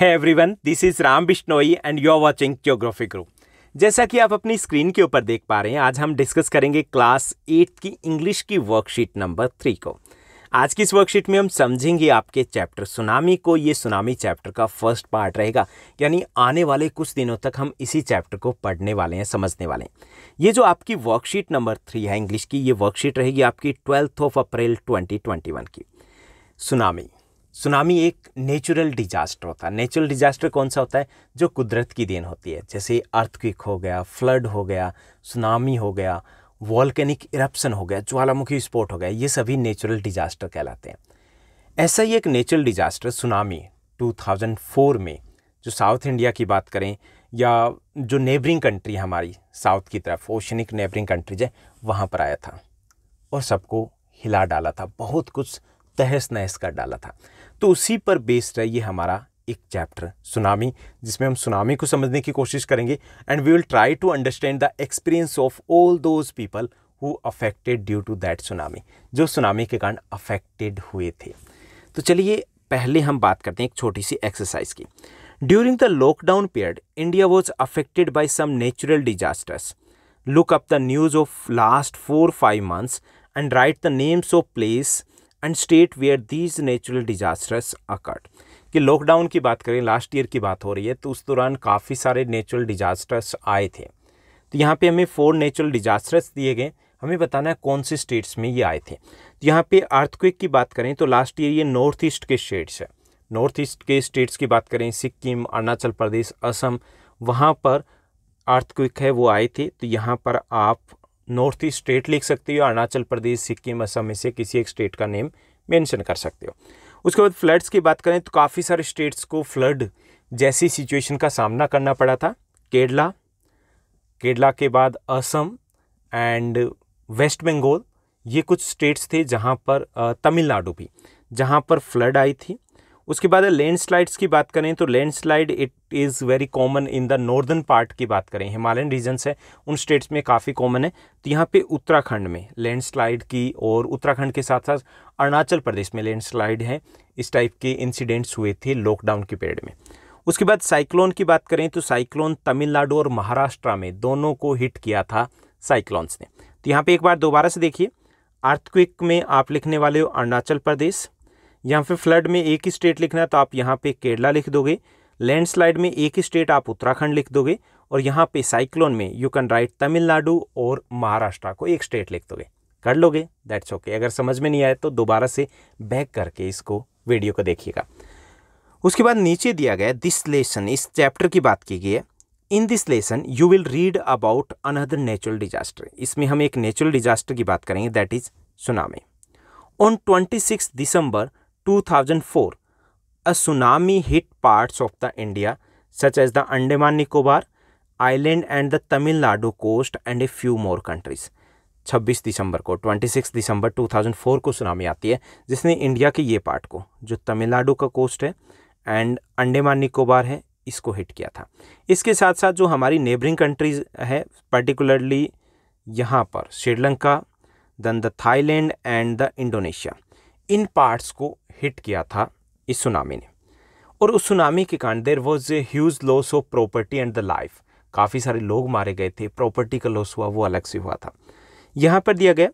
है everyone this is Ram Bishnoi and you are watching geography group जैसा कि आप अपनी स्क्रीन के ऊपर देख पा रहे हैं आज हम डिस्कस करेंगे क्लास एट की इंग्लिश की वर्कशीट नंबर थ्री को आज की इस वर्कशीट में हम समझेंगे आपके चैप्टर सुनामी को ये सुनामी चैप्टर का फर्स्ट पार्ट रहेगा यानी आने वाले कुछ दिनों तक हम इसी चैप्टर को पढ़ने वाले हैं समझने वाले हैं ये जो आपकी वर्कशीट नंबर थ्री है इंग्लिश की ये वर्कशीट रहेगी आपकी ट्वेल्थ ऑफ अप्रैल ट्वेंटी की सुनामी सुनामी एक नेचुरल डिजास्टर होता है नेचुरल डिजास्टर कौन सा होता है जो कुदरत की देन होती है जैसे अर्थक्विक हो गया फ्लड हो गया सुनामी हो गया वॉल्केनिक इरप्शन हो गया ज्वालामुखी स्पोर्ट हो गया ये सभी नेचुरल डिजास्टर कहलाते हैं ऐसा ही एक नेचुरल डिजास्टर सुनामी 2004 में जो साउथ इंडिया की बात करें या जो नेबरिंग कंट्री हमारी साउथ की तरफ ओशनिक नेबरिंग कंट्रीज है वहाँ पर आया था और सबको हिला डाला था बहुत कुछ तहस नहस कर डाला था तो उसी पर बेस्ड है ये हमारा एक चैप्टर सुनामी जिसमें हम सुनामी को समझने की कोशिश करेंगे and we will try to understand the experience of all those people who affected due to that tsunami जो सुनामी के कारण अफेक्टेड हुए थे तो चलिए पहले हम बात करते हैं एक छोटी सी एक्सरसाइज की during the lockdown period India was affected by some natural disasters look up the news of last four five months and write the names of place and state where these natural disasters occurred कि lockdown की बात करें last year की बात हो रही है तो उस दौरान काफ़ी सारे नेचुरल डिजास्टर्स आए थे तो यहाँ पे हमें फोर नेचुरल डिजास्टर्स दिए गए हमें बताना है कौन से स्टेट्स में ये आए थे तो यहाँ पे अर्थक्विक की बात करें तो लास्ट ईयर ये नॉर्थ ईस्ट के स्टेट्स है नॉर्थ ईस्ट के स्टेट्स की बात करें सिक्किम अरुणाचल प्रदेश असम वहाँ पर अर्थक्विक है वो आए थे तो यहाँ पर आप नॉर्थ ईस्ट स्टेट लिख सकते हो अरुणाचल प्रदेश सिक्किम असम में से किसी एक स्टेट का नेम मेंशन कर सकते हो उसके बाद फ्लड्स की बात करें तो काफ़ी सारे स्टेट्स को फ्लड जैसी सिचुएशन का सामना करना पड़ा था केरला केरला के बाद असम एंड वेस्ट बंगाल ये कुछ स्टेट्स थे जहाँ पर तमिलनाडु भी जहाँ पर फ्लड आई थी उसके बाद लैंडस्लाइड्स की बात करें तो landslide it is very common in the northern part की बात करें हिमालयन रीजन्स है उन स्टेट्स में काफ़ी कॉमन है तो यहाँ पे उत्तराखंड में लैंडस्लाइड की और उत्तराखंड के साथ साथ अरुणाचल प्रदेश में लैंडस्लाइड है इस टाइप के इंसिडेंट्स हुए थे लॉकडाउन के पीरियड में उसके बाद साइक्लोन की बात करें तो साइक्लोन तमिलनाडु और महाराष्ट्र में दोनों को हिट किया था साइक्लोन्स ने तो यहाँ पर एक बार दोबारा से देखिए आर्थक्विक में आप लिखने वाले हो अरुणाचल प्रदेश यहाँ पे फ्लड में एक ही स्टेट लिखना है तो आप यहाँ पे केरला लिख दोगे लैंडस्लाइड में एक ही स्टेट आप उत्तराखंड लिख दोगे और यहाँ पे साइक्लोन में यू कैन राइट तमिलनाडु और महाराष्ट्र को एक स्टेट लिख दोगे कर लोगे दैट्स ओके अगर समझ में नहीं आए तो दोबारा से बैक करके इसको वीडियो को देखिएगा उसके बाद नीचे दिया गया दिस लेसन इस चैप्टर की बात की गई है in this lesson you will read about another natural disaster इसमें हम एक नेचुरल डिजास्टर की बात करेंगे that is tsunami on twenty six December 2004, a tsunami hit parts of the India such as the Andaman Nicobar island and the Tamil Nadu coast and a few more countries. 26 दिसंबर को 26 दिसंबर 2004 को tsunami आती है जिसने India के ये part को जो तमिलनाडु का कोस्ट है एंड अंडेमान निकोबार है इसको हिट किया था इसके साथ साथ जो हमारी नेबरिंग कंट्रीज है पर्टिकुलरली यहाँ पर Sri Lanka then the Thailand and the Indonesia in parts को हिट किया था इस सुनामी ने और उस सुनामी के कारण there was a huge loss of property and the life काफ़ी सारे लोग मारे गए थे प्रॉपर्टी का लॉस हुआ वो अलग से हुआ था यहाँ पर दिया गया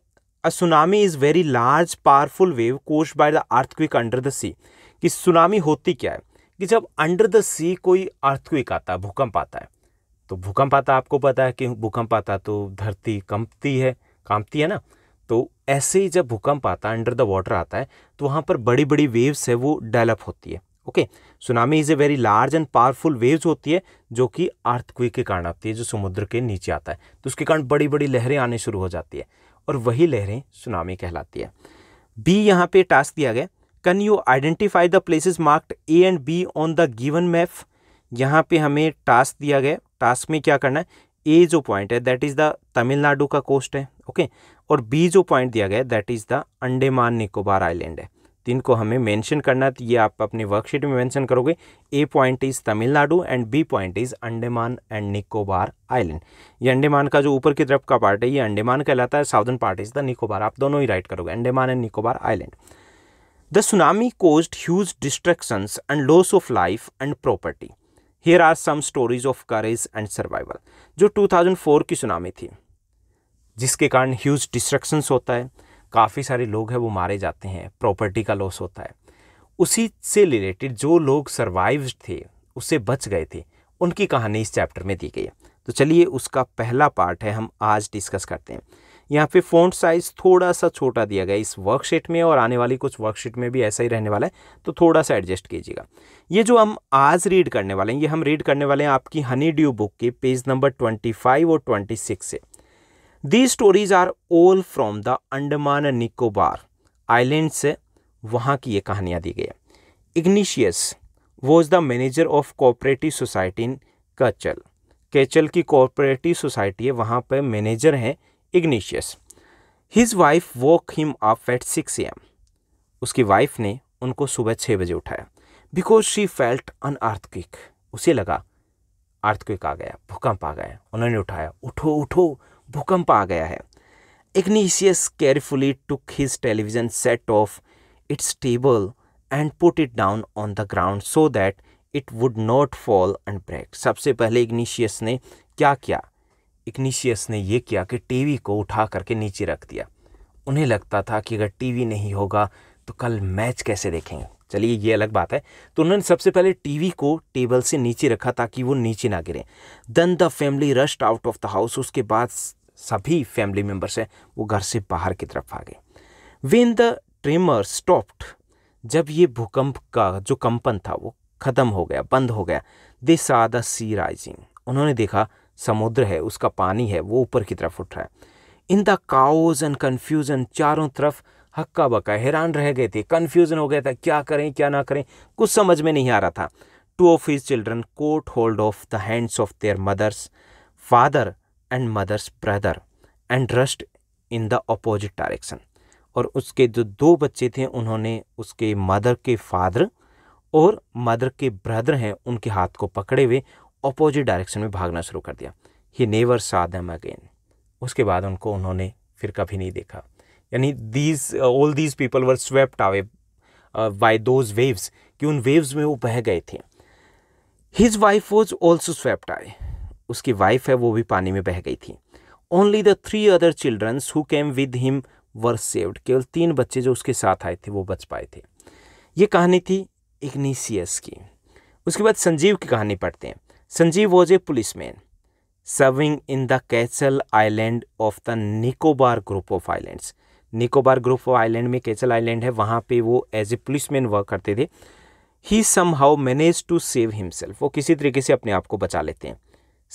a tsunami is very large powerful wave caused by the earthquake under the sea कि सुनामी होती क्या है कि जब अंडर द सी कोई अर्थक्विक आता है भूकंप आता है तो भूकंप आता आपको पता है कि भूकंप आता तो धरती कंपती है कांपती है ना ऐसे ही जब भूकंप आता है अंडर द वाटर आता है तो वहाँ पर बड़ी बड़ी वेव्स है वो डेवलप होती है okay tsunami is a very large and powerful waves होती है जो कि आर्थक्विक के कारण आती है जो समुद्र के नीचे आता है तो उसके कारण बड़ी बड़ी लहरें आने शुरू हो जाती है और वही लहरें सुनामी कहलाती है बी यहाँ पे टास्क दिया गया can you identify the places marked A and B on the given map यहाँ पे हमें टास्क दिया गया टास्क में क्या करना है ए जो पॉइंट है दैट इज़ द तमिलनाडु का कोस्ट है ओके okay? और बी जो पॉइंट दिया गया है that is the Andaman Nicobar island है तो इनको हमें मेंशन करना है तो ये आप अपनी वर्कशीट में मेंशन करोगे A point is Tamil Nadu and B point is Andaman and Nicobar island ये अंडेमान का जो ऊपर की तरफ का पार्ट है ये अंडेमान कहलाता है southern part is the Nicobar आप दोनों ही राइट करोगे Andaman and Nicobar island the tsunami caused huge destructions and loss of life and property here are some stories of courage and survival जो 2004 की सुनामी थी जिसके कारण ह्यूज डिस्ट्रक्शंस होता है काफ़ी सारे लोग हैं वो मारे जाते हैं प्रॉपर्टी का लॉस होता है उसी से रिलेटेड जो लोग सर्वाइव थे उससे बच गए थे उनकी कहानी इस चैप्टर में दी गई है तो चलिए उसका पहला पार्ट है हम आज डिस्कस करते हैं यहाँ पे फ़ॉन्ट साइज़ थोड़ा सा छोटा दिया गया इस वर्कशीट में और आने वाली कुछ वर्कशीट में भी ऐसा ही रहने वाला है तो थोड़ा सा एडजस्ट कीजिएगा ये जो हम आज रीड करने वाले हैं ये हम रीड करने वाले हैं आपकी हनी ड्यू बुक के पेज नंबर ट्वेंटी फाइव और ट्वेंटी सिक्स से the stories are all from the Andaman Nicobar island से वहाँ की ये कहानियाँ दी गई है Ignatius was the manager of cooperative society in Katchal Katchal की कोऑपरेटिव सोसाइटी है वहाँ पर मैनेजर हैं Ignatius his wife woke him up at six AM उसकी वाइफ ने उनको सुबह छः बजे उठाया because she felt an earthquake उसे लगा आर्थक्विक आ गया भूकंप आ गया उन्होंने उठाया उठो उठो भूकंप आ गया है Ignatius carefully took his television set off its table and put it down on the ground so that it would not fall and break सबसे पहले इग्निशियस ने क्या किया इग्निशियस ने यह किया कि टीवी को उठा करके नीचे रख दिया उन्हें लगता था कि अगर टीवी नहीं होगा तो कल मैच कैसे देखेंगे चलिए ये अलग बात है तो उन्होंने सबसे पहले टीवी को टेबल से नीचे रखा ताकि वो नीचे ना गिरे then the family rushed out of the house उसके बाद सभी फैमिली मेम्बर्स हैं वो घर से बाहर की तरफ आ गए वेन द ट्रेमर स्टॉप्ड जब ये भूकंप का जो कंपन था वो ख़त्म हो गया बंद हो गया दे सा द सी राइजिंग उन्होंने देखा समुद्र है उसका पानी है वो ऊपर की तरफ उठ रहा है in the chaos and confusion चारों तरफ हक्का बक्का हैरान रह गए थे कन्फ्यूज़न हो गया था क्या करें क्या ना करें कुछ समझ में नहीं आ रहा था two of his children caught hold of the hands of their mother's father and mother's brother and rushed in the opposite direction और उसके जो दो बच्चे थे उन्होंने उसके मदर के फादर और मदर के ब्रदर हैं उनके हाथ को पकड़े हुए अपोजिट डायरेक्शन में भागना शुरू कर दिया he never saw them again उसके बाद उनको उन्होंने फिर कभी नहीं देखा यानी these all these people were swept away by those waves कि उन वेव्स में वो बह गए थे his wife was also swept away उसकी वाइफ है वो भी पानी में बह गई थी only the three other childrens who came with him were saved केवल तीन बच्चे जो उसके साथ आए थे वो बच पाए थे ये कहानी थी इग्निशियस की उसके बाद संजीव की कहानी पढ़ते हैं Sanjeev was a policeman serving in the Katchal island of the Nicobar group of islands Nicobar group of island में कैचल आइलैंड है वहाँ पे वो as a policeman work करते थे he somehow manage to save himself वो किसी तरीके से अपने आप को बचा लेते हैं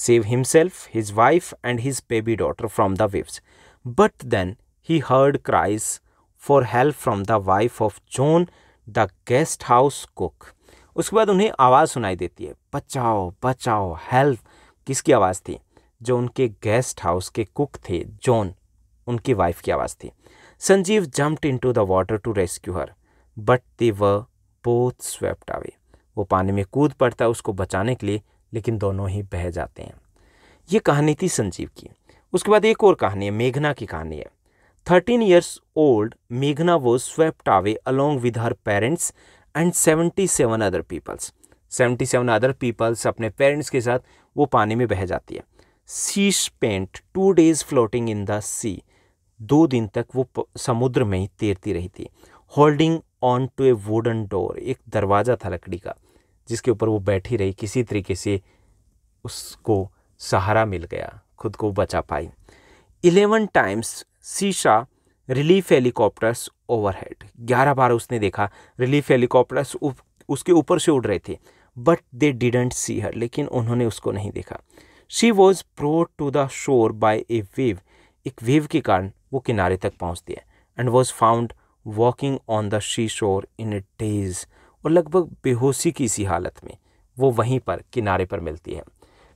save himself his wife and his baby daughter from the waves but then he heard cries for help from the wife of John the guest house cook उसके बाद उन्हें आवाज़ सुनाई देती है बचाओ बचाओ हेल्प किसकी आवाज़ थी जो उनके गेस्ट हाउस के कुक थे जॉन उनकी वाइफ की आवाज़ थी Sanjeev into the water to rescue her but they were both swept आवे वो पानी में कूद पड़ता है उसको बचाने के लिए लेकिन दोनों ही बह जाते हैं ये कहानी थी संजीव की उसके बाद एक और कहानी है मेघना की कहानी है थर्टीन ईयर्स ओल्ड मेघना वो swept away along with her parents and seventy seven other peoples seventy seven other peoples अपने पेरेंट्स के साथ वो पानी में बह जाती है she spent two days floating in the sea दो दिन तक वो समुद्र में ही तैरती रही थी holding on to a wooden door एक दरवाज़ा था लकड़ी का जिसके ऊपर वो बैठी रही किसी तरीके से उसको सहारा मिल गया खुद को बचा पाई eleven times she saw relief helicopters overhead ग्यारह बार उसने देखा रिलीफ हेलीकॉप्टर्स उसके ऊपर से उड़ रहे थे बट दे डिडेंट सी हर लेकिन उन्होंने उसको नहीं देखा she was pro to the shore by a wave एक वेव के कारण वो किनारे तक पहुँचती है and was found walking on the seashore in A days और लगभग बेहोशी की इसी हालत में वो वहीं पर किनारे पर मिलती है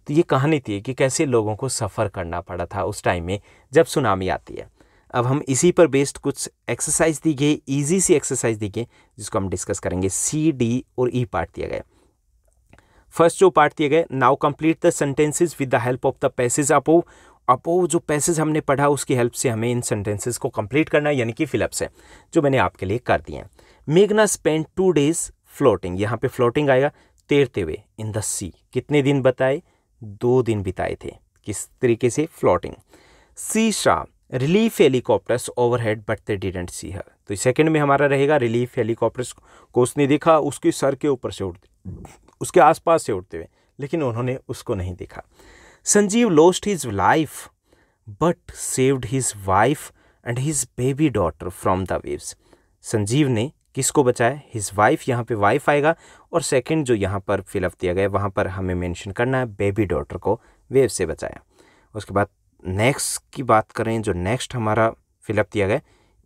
तो ये कहानी थी कि कैसे लोगों को सफ़र करना पड़ा था उस टाइम में जब सुनामी आती है अब हम इसी पर बेस्ड कुछ एक्सरसाइज दी गई ईजी सी एक्सरसाइज दी गई जिसको हम डिस्कस करेंगे सी डी और ई e पार्ट दिया गया फर्स्ट जो पार्ट दिया गया now complete the sentences with the help of the passage above above जो पैसेज हमने पढ़ा उसकी हेल्प से हमें इन सेंटेंसेज को कंप्लीट करना है यानी कि फिलअप से जो मैंने आपके लिए कर दिए हैं मेघना स्पेंड टू डेज फ्लोटिंग यहाँ पे फ्लोटिंग आएगा तैरते हुए इन द सी कितने दिन बताए दो दिन बिताए थे किस तरीके से floating she saw relief helicopters overhead but they didn't see her तो सेकंड में हमारा रहेगा रिलीफ हेलीकॉप्टर्स को उसने देखा उसके सर के ऊपर से उड़ते उसके आसपास से उड़ते हुए लेकिन उन्होंने उसको नहीं देखा Sanjeev lost his life but saved his wife and his baby daughter from the waves Sanjeev ने किसको बचाया हिज वाइफ यहाँ पे वाइफ आएगा और सेकंड जो यहाँ पर फिलअप दिया गया वहाँ पर हमें मेंशन करना है बेबी डॉटर को वेव से बचाया उसके बाद नेक्स्ट की बात करें जो नेक्स्ट हमारा फिलअप दिया गया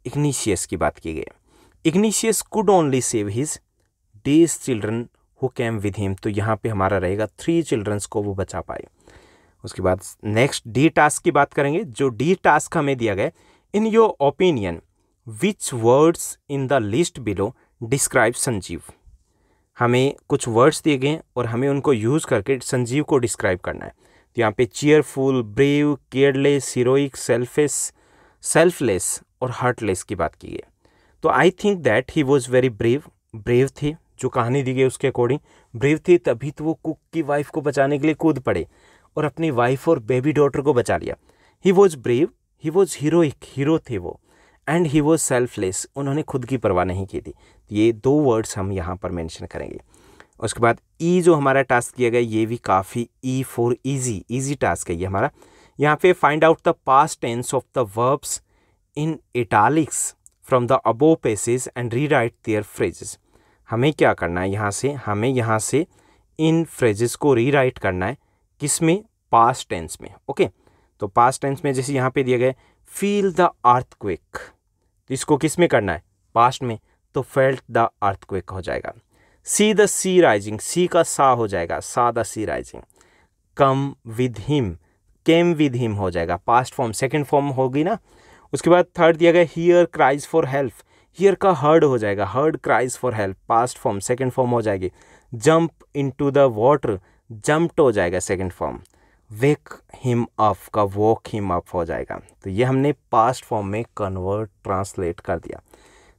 इग्निशियस की बात की गई Ignatius could only save his days children who came with him तो यहाँ पे हमारा रहेगा थ्री चिल्ड्रंस को वो बचा पाए उसके बाद नेक्स्ट डी टास्क की बात करेंगे जो डी टास्क हमें दिया गया in your opinion which words in the list below describe Sanjeev हमें कुछ वर्ड्स दिए गए और हमें उनको यूज़ करके संजीव को डिस्क्राइब करना है तो यहाँ पे cheerful brave careless heroic selfish selfless और हार्टलेस की बात की गई तो I think that he was very brave brave थी जो कहानी दी गई उसके अकॉर्डिंग ब्रेव थी तभी तो वो कुक की वाइफ को बचाने के लिए कूद पड़े और अपनी वाइफ और बेबी डॉटर को बचा लिया he was brave he was heroic hero थे वो एंड ही वॉज सेल्फलेस उन्होंने खुद की परवाह नहीं की थी ये दो वर्ड्स हम यहाँ पर मैंशन करेंगे उसके बाद ई e जो हमारा टास्क किया गया ये भी काफ़ी ई फॉर ईजी ईजी टास्क है ये हमारा यहाँ पे find out the past tense of the verbs in italics from the above passage and rewrite their phrases हमें क्या करना है यहाँ से हमें यहाँ से इन फ्रेजेस को री राइट करना है किस में पास्ट टेंस में ओके तो पास्ट टेंस में जैसे यहाँ पे दिया गया फील द अर्थ क्विक इसको किस में करना है पास्ट में तो फेल्ट द अर्थ क्विक हो जाएगा see the sea rising sea का सा हो जाएगा saw the sea rising come with him came with him हो जाएगा पास्ट फॉर्म सेकेंड फॉर्म होगी ना उसके बाद थर्ड दिया गया hear cries for help hear का हर्ड हो जाएगा heard cries for help past form second form हो जाएगी jump into the water jumped हो जाएगा second form wake him up का वॉक हिम अप हो जाएगा तो ये हमने पास्ट फॉर्म में कन्वर्ट ट्रांसलेट कर दिया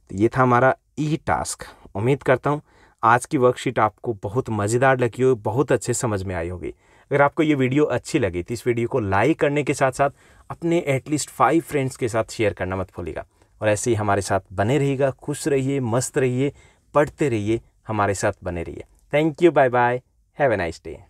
तो ये था हमारा ई टास्क उम्मीद करता हूँ आज की वर्कशीट आपको बहुत मज़ेदार लगी हो बहुत अच्छे समझ में आई होगी अगर आपको ये वीडियो अच्छी लगी तो इस वीडियो को लाइक करने के साथ साथ अपने एटलीस्ट फाइव फ्रेंड्स के साथ शेयर करना मत भूलिएगा और ऐसे ही हमारे साथ बने रहिएगा खुश रहिए मस्त रहिए पढ़ते रहिए हमारे साथ बने रहिए thank you bye bye have a nice day